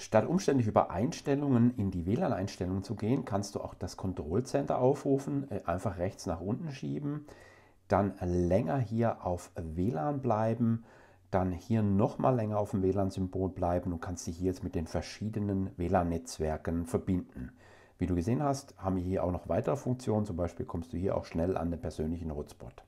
Statt umständlich über Einstellungen in die WLAN-Einstellungen zu gehen, kannst du auch das Control Center aufrufen, äh, einfach rechts nach unten schieben, dann länger hier auf WLAN bleiben, dann hier nochmal länger auf dem WLAN-Symbol bleiben und kannst dich hier jetzt mit den verschiedenen WLAN-Netzwerken verbinden. Wie du gesehen hast, haben wir hier auch noch weitere Funktionen, zum Beispiel kommst du hier auch schnell an den persönlichen Hotspot.